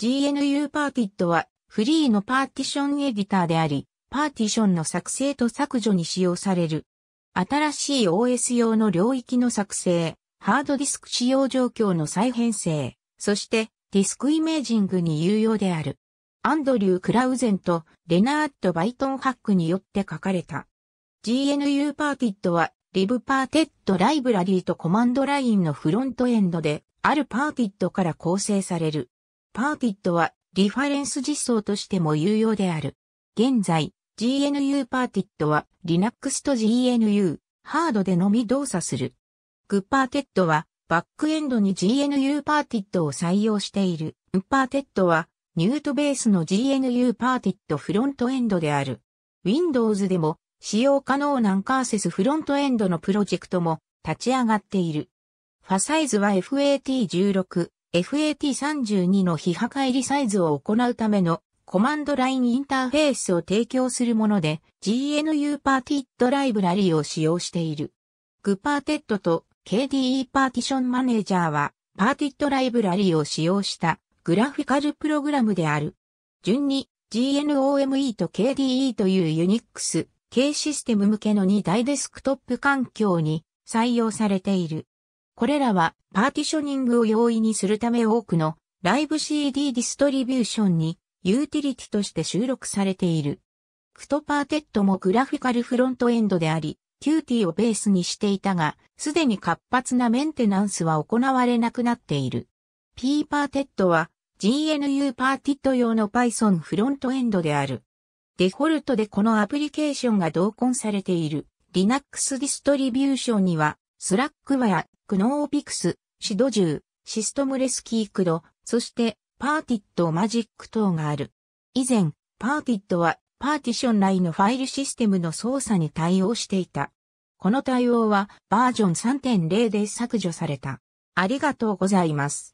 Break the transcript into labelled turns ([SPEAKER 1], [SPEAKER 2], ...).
[SPEAKER 1] GNU パーティットはフリーのパーティションエディターであり、パーティションの作成と削除に使用される。新しい OS 用の領域の作成、ハードディスク使用状況の再編成、そしてディスクイメージングに有用である。アンドリュー・クラウゼンとレナーット・バイトン・ハックによって書かれた。GNU パーティットはリブパーテッドライブラリーとコマンドラインのフロントエンドであるパーティットから構成される。パーピットはリファレンス実装としても有用である。現在、GNU パーティットは Linux と GNU ハードでのみ動作する。グッパーテッドはバックエンドに GNU パーティットを採用している。グッパーテッドはニュートベースの GNU パーティットフロントエンドである。Windows でも使用可能なンカーセスフロントエンドのプロジェクトも立ち上がっている。ファサイズは FAT16、FAT32 の非破壊リサイズを行うためのコマンドラインインターフェースを提供するもので GNU パーティットライブラリを使用している。グパーテッドと KDE パーティションマネージャーはパーティットライブラリを使用したグラフィカルプログラムである。順に GNOME と KDE という Unix 系システム向けの2大デスクトップ環境に採用されている。これらはパーティショニングを容易にするため多くのライブ CD ディストリビューションにユーティリティとして収録されている。クトパーテットもグラフィカルフロントエンドであり、キューティーをベースにしていたが、すでに活発なメンテナンスは行われなくなっている。P パーテットは GNU パーティット用の Python フロントエンドである。デフォルトでこのアプリケーションが同梱されている Linux ディストリビューションには s l a c k w a クノーピクス、シドジュー、シストムレスキークド、そしてパーティットマジック等がある。以前、パーティットはパーティション内のファイルシステムの操作に対応していた。この対応はバージョン3.0で削除された。ありがとうございます。